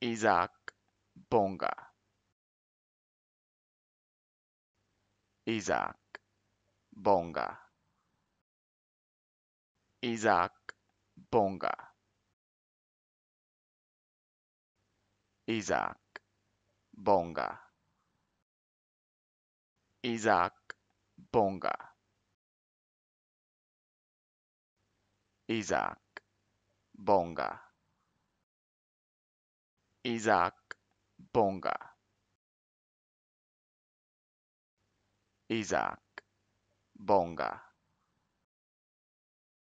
Isaac Bonga. Isaac Bonga. Isaac Bonga. Isaac Bonga. Isaac Bonga. Isaac Bonga. Isaac Bonga. Isaac Bonga.